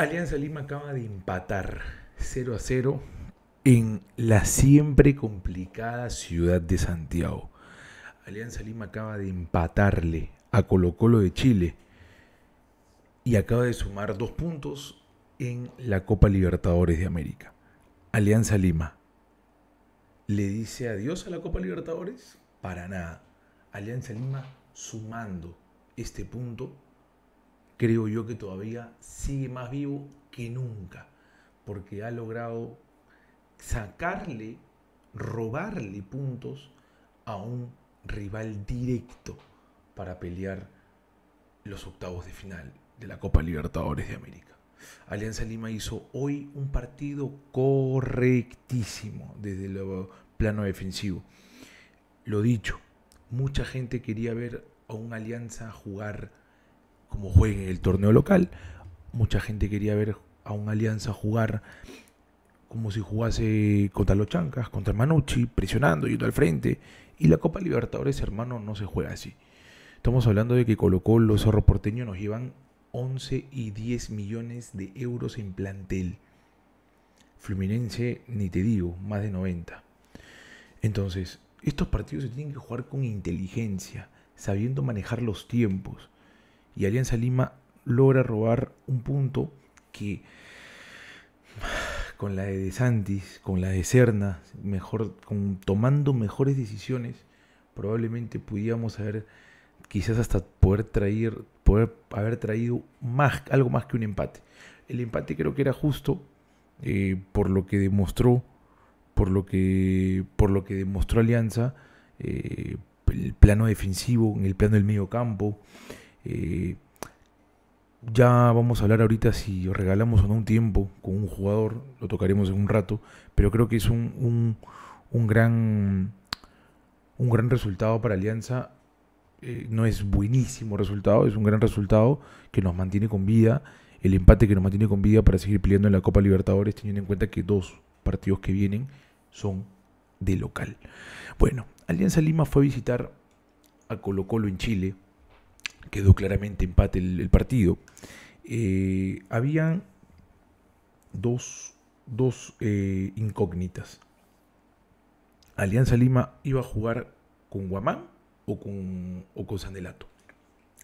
Alianza Lima acaba de empatar 0 a 0 en la siempre complicada ciudad de Santiago. Alianza Lima acaba de empatarle a Colo Colo de Chile y acaba de sumar dos puntos en la Copa Libertadores de América. Alianza Lima le dice adiós a la Copa Libertadores? Para nada. Alianza Lima sumando este punto creo yo que todavía sigue más vivo que nunca, porque ha logrado sacarle, robarle puntos a un rival directo para pelear los octavos de final de la Copa Libertadores de América. Alianza Lima hizo hoy un partido correctísimo desde el plano defensivo. Lo dicho, mucha gente quería ver a un Alianza jugar como juegue el torneo local. Mucha gente quería ver a un Alianza jugar como si jugase contra los Chancas, contra Manucci, presionando, yendo al frente. Y la Copa Libertadores, hermano, no se juega así. Estamos hablando de que colocó los zorros porteños nos llevan 11 y 10 millones de euros en plantel. Fluminense, ni te digo, más de 90. Entonces, estos partidos se tienen que jugar con inteligencia, sabiendo manejar los tiempos y Alianza Lima logra robar un punto que con la de Santis, con la de Cerna, mejor, tomando mejores decisiones, probablemente pudiéramos haber, quizás hasta poder traer, poder haber traído más, algo más que un empate. El empate creo que era justo eh, por lo que demostró, por lo que, por lo que demostró Alianza, eh, el plano defensivo, el plano del medio campo, eh, ya vamos a hablar ahorita si regalamos o no un tiempo con un jugador, lo tocaremos en un rato, pero creo que es un, un, gran, un gran resultado para Alianza. Eh, no es buenísimo resultado, es un gran resultado que nos mantiene con vida. El empate que nos mantiene con vida para seguir peleando en la Copa Libertadores, teniendo en cuenta que dos partidos que vienen son de local. Bueno, Alianza Lima fue a visitar a Colo Colo en Chile quedó claramente empate el, partido. Eh, habían dos, eh, incógnitas. Alianza Lima iba a jugar con Guamán o con, o con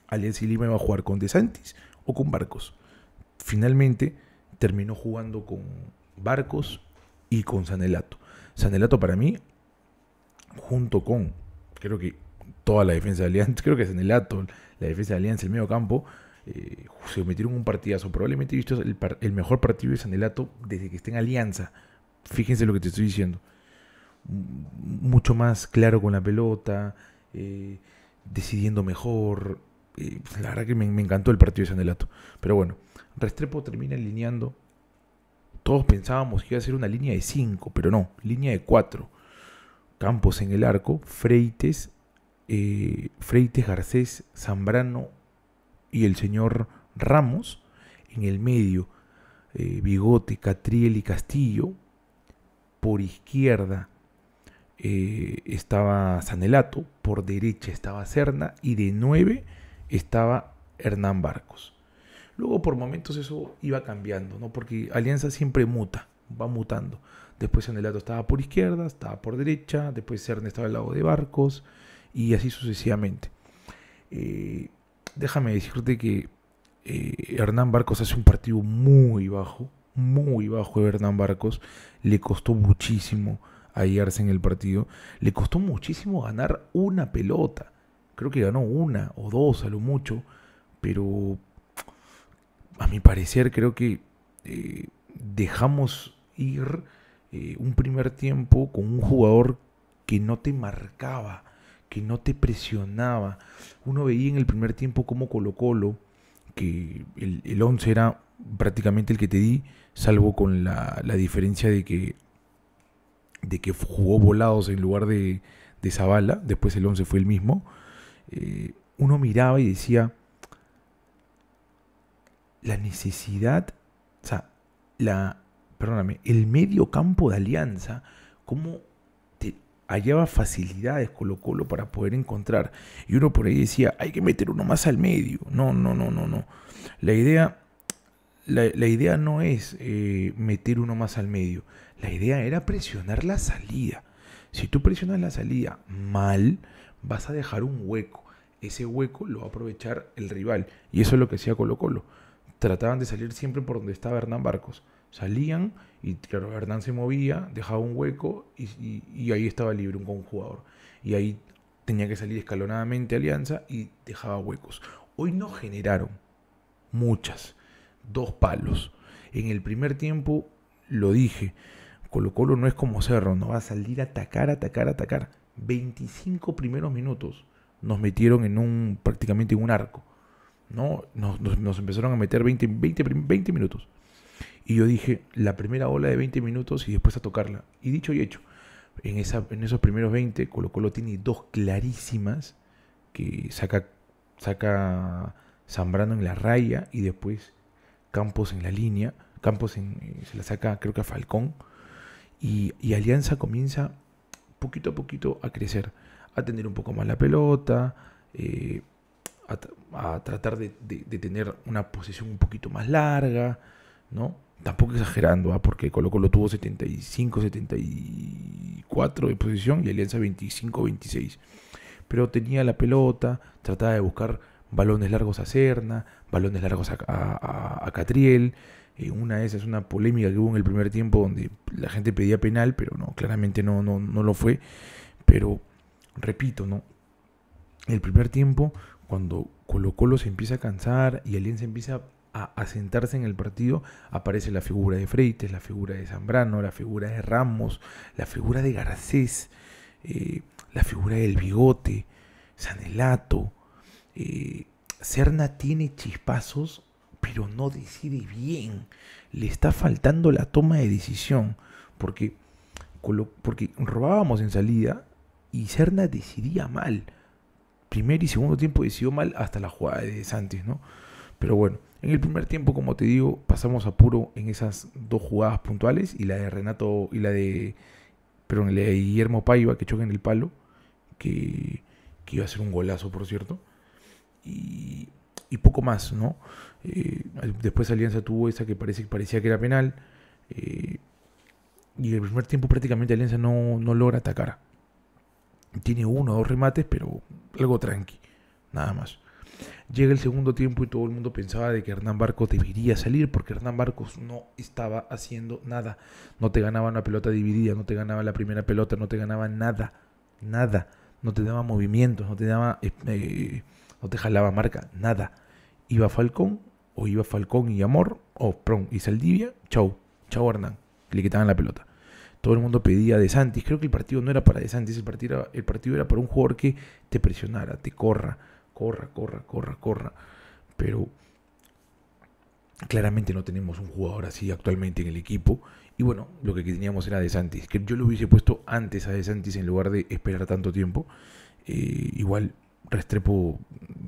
Alianza Lima iba a jugar con De Santis o con Barcos. Finalmente terminó jugando con Barcos y con Sanelato. Sanelato para mí, junto con, creo que toda la defensa de Alianza, creo que es en el ato. la defensa de Alianza, el medio campo, eh, se metieron un partidazo. Probablemente visto el, mejor partido de San Elato desde que está en Alianza. Fíjense lo que te estoy diciendo. Mucho más claro con la pelota, eh, decidiendo mejor. Eh, pues, la verdad que me, encantó el partido de San Elato. Pero bueno, Restrepo termina alineando. Todos pensábamos que iba a ser una línea de 5, pero no, línea de 4. Campos en el arco, Freites, Freite, eh, Freites Garcés Zambrano y el señor Ramos, en el medio eh, Bigote, Catriel y Castillo, por izquierda eh, estaba Sanelato, por derecha estaba Cerna y de nueve estaba Hernán Barcos. Luego por momentos eso iba cambiando, ¿no? porque Alianza siempre muta, va mutando. Después Sanelato estaba por izquierda, estaba por derecha, después Cerna estaba al lado de Barcos, y así sucesivamente. Eh, déjame decirte que eh, Hernán Barcos hace un partido muy bajo, muy bajo de Hernán Barcos, le costó muchísimo hallarse en el partido, le costó muchísimo ganar una pelota, creo que ganó una o dos a lo mucho, pero a mi parecer creo que eh, dejamos ir un primer tiempo con un jugador que no te marcaba que no te presionaba. Uno veía en el primer tiempo cómo Colo Colo, que el 11 era prácticamente el que te di, salvo con la, diferencia de que, de que jugó volados en lugar de, de Zavala, después el 11 fue el mismo, eh, uno miraba y decía, la necesidad, o sea, la, perdóname, el medio campo de alianza, como hallaba facilidades Colo Colo para poder encontrar. Y uno por ahí decía, hay que meter uno más al medio. No, no, no, no, no. La idea, la, idea no es eh, meter uno más al medio. La idea era presionar la salida. Si tú presionas la salida mal, vas a dejar un hueco. Ese hueco lo va a aprovechar el rival. Y eso es lo que hacía Colo Colo. Trataban de salir siempre por donde estaba Hernán Barcos. Salían y claro, Hernán se movía, dejaba un hueco y, ahí estaba libre un jugador. Y ahí tenía que salir escalonadamente Alianza y dejaba huecos. Hoy no generaron muchas, dos palos. En el primer tiempo lo dije, Colo Colo no es como Cerro, no va a salir a atacar, atacar, atacar. 25 primeros minutos nos metieron en un prácticamente en un arco. ¿no? Nos, empezaron a meter 20, 20, 20 minutos. Y yo dije, la primera ola de 20 minutos y después a tocarla. Y dicho y hecho, en, esa, en esos primeros 20, Colo Colo tiene dos clarísimas que saca, saca Zambrano en la raya y después Campos en la línea. Campos eh, se la saca creo que a Falcón. Y, Alianza comienza poquito a poquito a crecer, a tener un poco más la pelota, eh, a, tratar de, tener una posición un poquito más larga, ¿no? tampoco exagerando, ¿ah? porque Colo Colo tuvo 75, 74 de posición y Alianza 25, 26. Pero tenía la pelota, trataba de buscar balones largos a Cerna, balones largos a, a, Catriel. Eh, una de esas, una polémica que hubo en el primer tiempo donde la gente pedía penal, pero no, claramente no, no, no lo fue. Pero, repito, ¿no? El primer tiempo, cuando Colo Colo se empieza a cansar y Alianza empieza a a asentarse en el partido, aparece la figura de Freites, la figura de Zambrano, la figura de Ramos, la figura de Garcés, eh, la figura del Bigote, Sanelato. Eh, Serna tiene chispazos, pero no decide bien. Le está faltando la toma de decisión, porque, porque robábamos en salida y Serna decidía mal. Primer y segundo tiempo decidió mal hasta la jugada de Santos, ¿no? Pero bueno, en el primer tiempo, como te digo, pasamos apuro en esas dos jugadas puntuales y la de Renato y la de, perdón, la de Guillermo Paiva que choca en el palo, que, iba a ser un golazo, por cierto. Y, poco más, ¿no? Eh, después Alianza tuvo esa que parece, parecía que era penal. Eh, y y el primer tiempo prácticamente Alianza no, no logra atacar. Tiene uno o dos remates, pero algo tranqui, nada más. Llega el segundo tiempo y todo el mundo pensaba de que Hernán Barcos debería salir porque Hernán Barcos no estaba haciendo nada. No te ganaba una pelota dividida, no te ganaba la primera pelota, no te ganaba nada, nada. No te daba movimientos, no te daba, eh, eh, no te jalaba marca, nada. Iba Falcón o iba Falcón y Amor o Pron y Saldivia, chau, chau Hernán, le quitaban la pelota todo el mundo pedía a De Santis. Creo que el partido no era para De Santis, partido, el partido era para un jugador que te presionara, te corra, corra, corra, corra, corra. Pero claramente no tenemos un jugador así actualmente en el equipo. Y bueno, lo que teníamos era De Santis, que yo lo hubiese puesto antes a De Santis en lugar de esperar tanto tiempo. Eh, igual Restrepo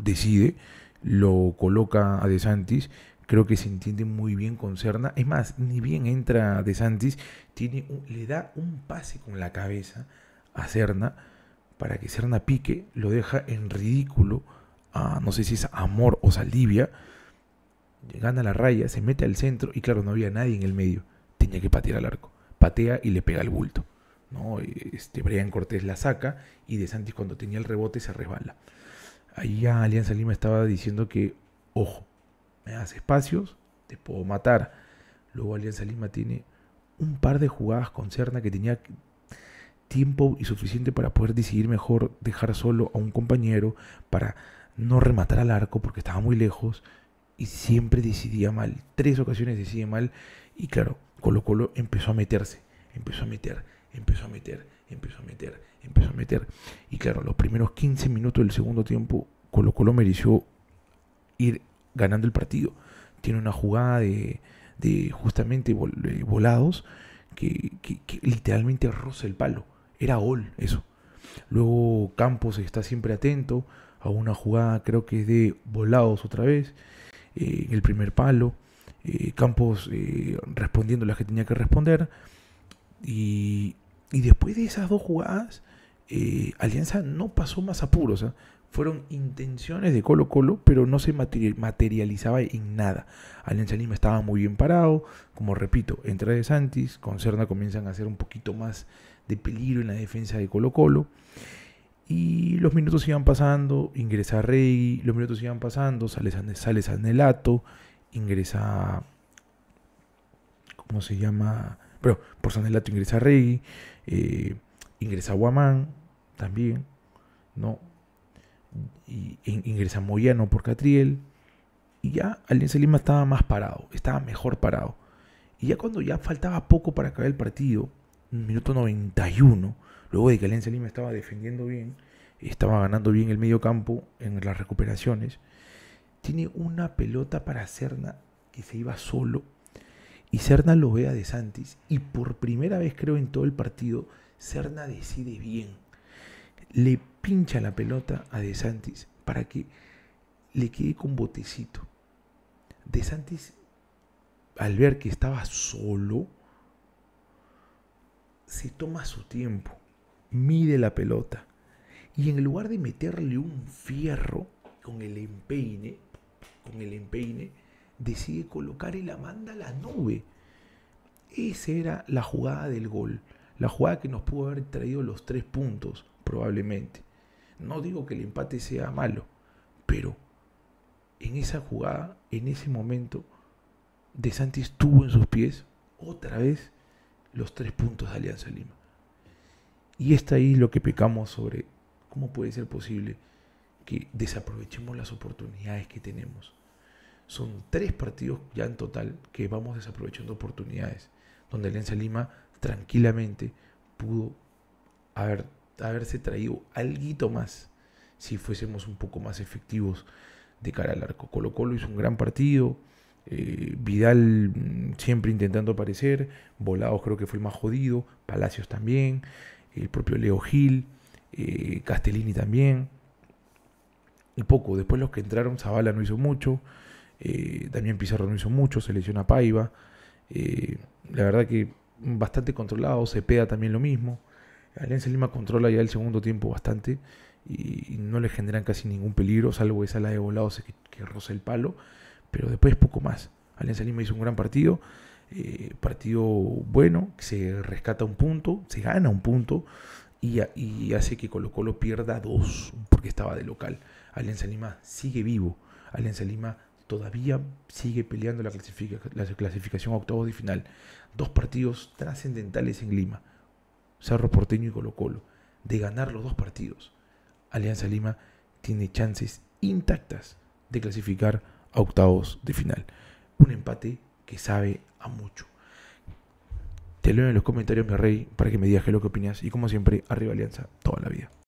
decide, lo coloca a De Santis. Creo que se entiende muy bien con Serna. Es más, ni bien entra De Santis, tiene le da un pase con la cabeza a Serna para que Serna pique, lo deja en ridículo no sé si es Amor o Saldivia, gana la raya, se mete al centro y claro, no había nadie en el medio, tenía que patear al arco, patea y le pega el bulto. ¿no? Este, Brian Cortés la saca y De Santis cuando tenía el rebote se resbala. Ahí ya Alianza Lima estaba diciendo que, ojo, me das espacios, te puedo matar. Luego Alianza Lima tiene un par de jugadas con Cerna que tenía tiempo y suficiente para poder decidir mejor dejar solo a un compañero, para no rematar al arco porque estaba muy lejos y siempre decidía mal. Tres ocasiones decidía mal y claro, Colo Colo empezó a meterse, empezó a meter, empezó a meter, empezó a meter, empezó a meter. Y claro, los primeros 15 minutos del segundo tiempo, Colo Colo mereció ir ganando el partido. Tiene una jugada de, justamente volados que, que, literalmente roza el palo. Era gol eso. Luego Campos está siempre atento, a una jugada, creo que es de volados otra vez, eh, en el primer palo, eh, Campos eh, respondiendo las que tenía que responder. Y, después de esas dos jugadas, Alianza no pasó más apuros. Fueron intenciones de Colo Colo, pero no se materializaba en nada. Alianza Lima estaba muy bien parado. Como repito, entra de Santis, con Cerna comienzan a hacer un poquito más de peligro en la defensa de Colo Colo. Y los minutos iban pasando, ingresa Rey, los minutos iban pasando, sale, sale Sanelato, ingresa. ¿Cómo se llama? Pero por Sanelato ingresa Rey, eh, ingresa Guamán también, ¿no? ingresa Moyano por Catriel. Y ya Alianza Lima estaba más parado, estaba mejor parado. Y ya cuando ya faltaba poco para acabar el partido, minuto 91 luego de que Alianza Lima estaba defendiendo bien, estaba ganando bien el medio campo en las recuperaciones, tiene una pelota para Serna que se iba solo y Cerna lo ve a De Santis y por primera vez creo en todo el partido, Cerna decide bien. Le pincha la pelota a De Santis para que le quede con botecito. De Santis, al ver que estaba solo, se toma su tiempo mide la pelota. Y en lugar de meterle un fierro con el empeine, con el empeine, decide colocar y la manda a la nube. Esa era la jugada del gol. La jugada que nos pudo haber traído los tres puntos, probablemente. No digo que el empate sea malo, pero en esa jugada, en ese momento, De Santis tuvo en sus pies otra vez los tres puntos de Alianza Lima. Y está ahí lo que pecamos sobre cómo puede ser posible que desaprovechemos las oportunidades que tenemos. Son tres partidos ya en total que vamos desaprovechando oportunidades, donde Alianza Lima tranquilamente pudo haber, haberse traído algo más si fuésemos un poco más efectivos de cara al arco. Colo Colo hizo un gran partido, eh, Vidal mm, siempre intentando aparecer, Volados creo que fue el más jodido, Palacios también, el propio Leo Gil, eh, Castellini también, y poco. Después los que entraron, Zavala no hizo mucho, también eh, Pizarro no hizo mucho, se lesiona Paiva. Eh, la verdad que bastante controlado, Cepeda también lo mismo. Alianza Lima controla ya el segundo tiempo bastante y, no le generan casi ningún peligro, salvo esa la de volados que, que roza el palo, pero después poco más. Alianza Lima hizo un gran partido eh, partido bueno, se rescata un punto, se gana un punto y, hace que Colo Colo pierda dos porque estaba de local. Alianza Lima sigue vivo, Alianza Lima todavía sigue peleando la, la clasificación a octavos de final. Dos partidos trascendentales en Lima, Cerro Porteño y Colo Colo. De ganar los dos partidos, Alianza Lima tiene chances intactas de clasificar a octavos de final. Un empate que sabe a mucho. Te leo en los comentarios, mi rey, para que me digas qué lo que opinas. Y como siempre, arriba Alianza, toda la vida.